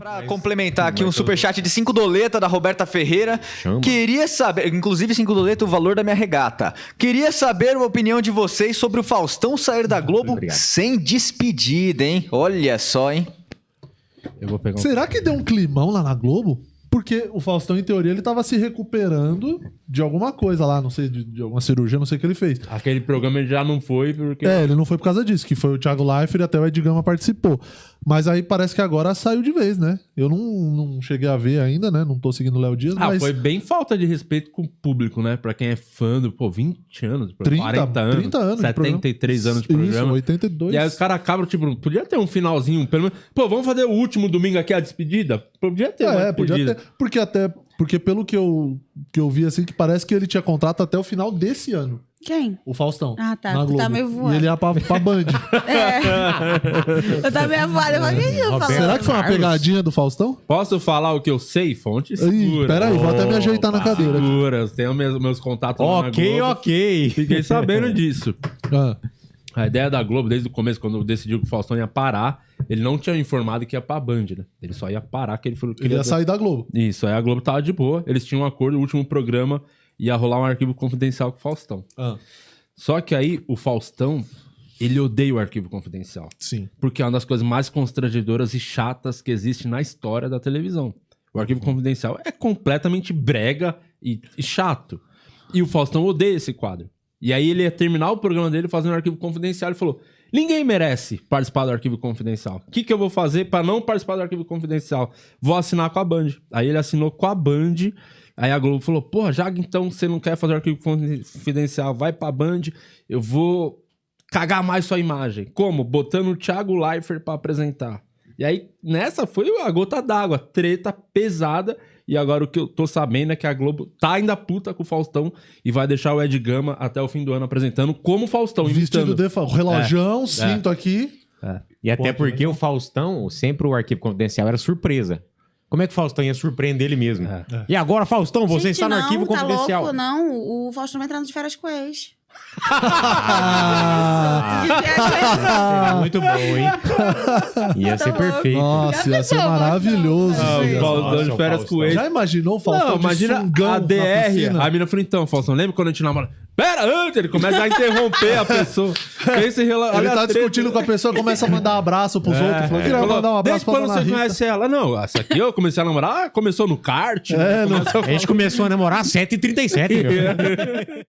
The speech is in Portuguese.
Para complementar aqui um superchat de 5 doleta da Roberta Ferreira. Chama. Queria saber, inclusive 5 doleta, o valor da minha regata. Queria saber a opinião de vocês sobre o Faustão sair da Globo sem despedida, hein? Olha só, hein? Eu vou pegar um... Será que deu um climão lá na Globo? Porque o Faustão, em teoria, ele tava se recuperando de alguma coisa lá, não sei, de, de alguma cirurgia, não sei o que ele fez. Aquele programa ele já não foi porque. É, ele não foi por causa disso, que foi o Thiago Leifert e até o Ed Gama participou. Mas aí parece que agora saiu de vez, né? Eu não, não cheguei a ver ainda, né? Não tô seguindo o Léo Dias, ah, mas... foi bem falta de respeito com o público, né? Pra quem é fã do, pô, 20 anos, 30, 40 anos, 30 anos 73 de anos de programa. Isso, 82. E aí os caras acabam, tipo, podia ter um finalzinho, pelo menos... Pô, vamos fazer o último domingo aqui, a despedida? Podia ter é, podia ter, porque até... Porque pelo que eu, que eu vi, assim, que parece que ele tinha contrato até o final desse ano. Quem? O Faustão. Ah, tá. Na tá Globo. Tá meio voando. E ele ia pra, pra Band. é. Eu tava meio voado. Eu falei, é Será que foi uma pegadinha do Faustão? Posso falar o que eu sei? Fonte peraí, vou até me ajeitar oh, na cadeira. Segura. Eu tenho meus, meus contatos Ok, na Globo. ok. Fiquei sabendo disso. Ah. A ideia da Globo, desde o começo, quando decidiu que o Faustão ia parar, ele não tinha informado que ia pra Band, né? Ele só ia parar, que ele falou que ele ia sair da Globo. Isso, aí a Globo tava de boa. Eles tinham um acordo, o último programa ia rolar um arquivo confidencial com o Faustão. Ah. Só que aí o Faustão, ele odeia o arquivo confidencial. Sim. Porque é uma das coisas mais constrangedoras e chatas que existe na história da televisão. O arquivo confidencial é completamente brega e, e chato. E o Faustão odeia esse quadro. E aí ele ia terminar o programa dele fazendo um arquivo confidencial e falou: Ninguém merece participar do arquivo confidencial. O que, que eu vou fazer para não participar do arquivo confidencial? Vou assinar com a Band. Aí ele assinou com a Band. Aí a Globo falou: Porra, Jaga, então você não quer fazer o arquivo confidencial? Vai pra Band, eu vou cagar mais sua imagem. Como? Botando o Thiago Leifert para apresentar. E aí, nessa foi a gota d'água, treta pesada. E agora o que eu tô sabendo é que a Globo tá ainda puta com o Faustão e vai deixar o Ed Gama até o fim do ano apresentando como Faustão. Vestido de Faustão. Relojão, é, cinto é. aqui. É. E até porque né? o Faustão, sempre o arquivo confidencial era surpresa. Como é que o Faustão ia surpreender ele mesmo? É. E agora, Faustão, você Gente, está no não, arquivo tá confidencial. Louco, não, o Faustão vai entrar de férias com ex. Ah, muito bom, hein? Ia tá ser perfeito. Nossa, ia ser maravilhoso. Ah, o Faustão de férias com ele. Já imaginou o Faustão? Não, imagina a DR. A mina falou: então, Faustão, lembra quando a gente namora? Pera, antes! Ele começa a interromper a pessoa. Pensa em rela... Ele tá discutindo com a pessoa, começa a mandar abraço pros é, outros. Falou, queria falou, mandar um abraço pra quando você Rita. conhece ela? Não, essa aqui eu comecei a namorar, começou no kart. É, né? não... a, gente começou a namorar 7h37.